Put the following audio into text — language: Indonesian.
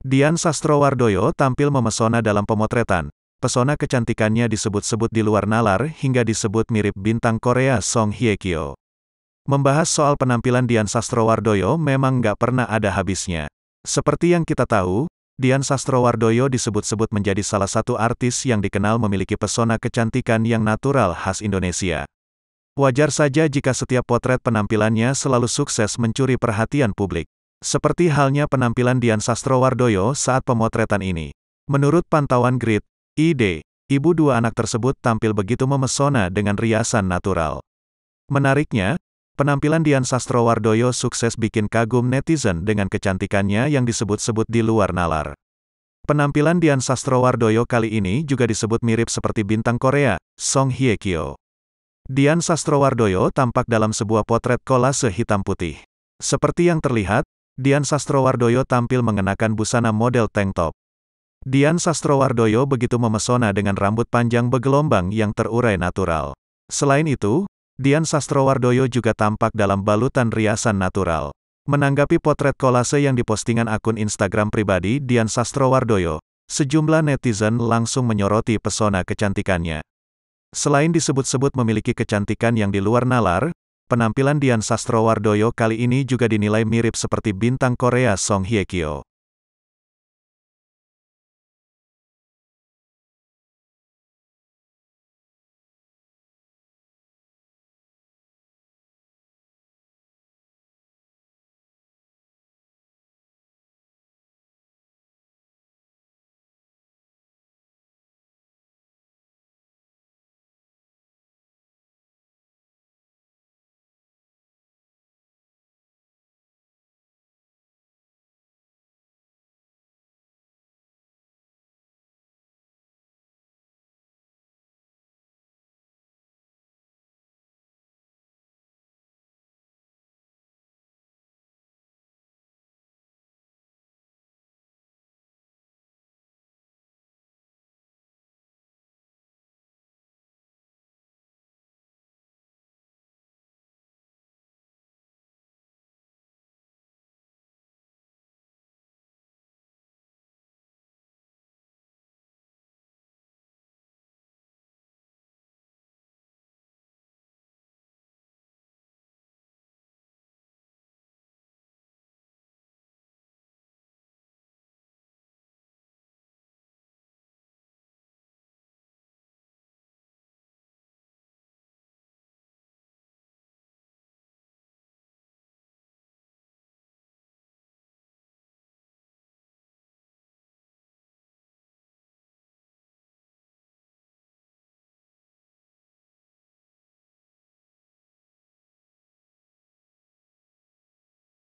Dian Sastrowardoyo tampil memesona dalam pemotretan. Pesona kecantikannya disebut-sebut di luar nalar hingga disebut mirip bintang Korea Song Hye Kyo. Membahas soal penampilan Dian Sastrowardoyo memang nggak pernah ada habisnya. Seperti yang kita tahu, Dian Sastrowardoyo disebut-sebut menjadi salah satu artis yang dikenal memiliki pesona kecantikan yang natural khas Indonesia. Wajar saja jika setiap potret penampilannya selalu sukses mencuri perhatian publik. Seperti halnya penampilan Dian Sastrowardoyo saat pemotretan ini. Menurut pantauan Grid, ID, ibu dua anak tersebut tampil begitu memesona dengan riasan natural. Menariknya, penampilan Dian Sastrowardoyo sukses bikin kagum netizen dengan kecantikannya yang disebut-sebut di luar nalar. Penampilan Dian Sastrowardoyo kali ini juga disebut mirip seperti bintang Korea, Song Hye Kyo. Dian Sastrowardoyo tampak dalam sebuah potret kolase hitam putih. Seperti yang terlihat, Dian Sastrowardoyo tampil mengenakan busana model tank top. Dian Sastrowardoyo begitu memesona dengan rambut panjang bergelombang yang terurai natural. Selain itu, Dian Sastrowardoyo juga tampak dalam balutan riasan natural. Menanggapi potret kolase yang dipostingan akun Instagram pribadi Dian Sastrowardoyo, sejumlah netizen langsung menyoroti pesona kecantikannya. Selain disebut-sebut memiliki kecantikan yang di luar nalar, Penampilan Dian Sastrowardoyo kali ini juga dinilai mirip seperti bintang Korea Song Hye Kyo.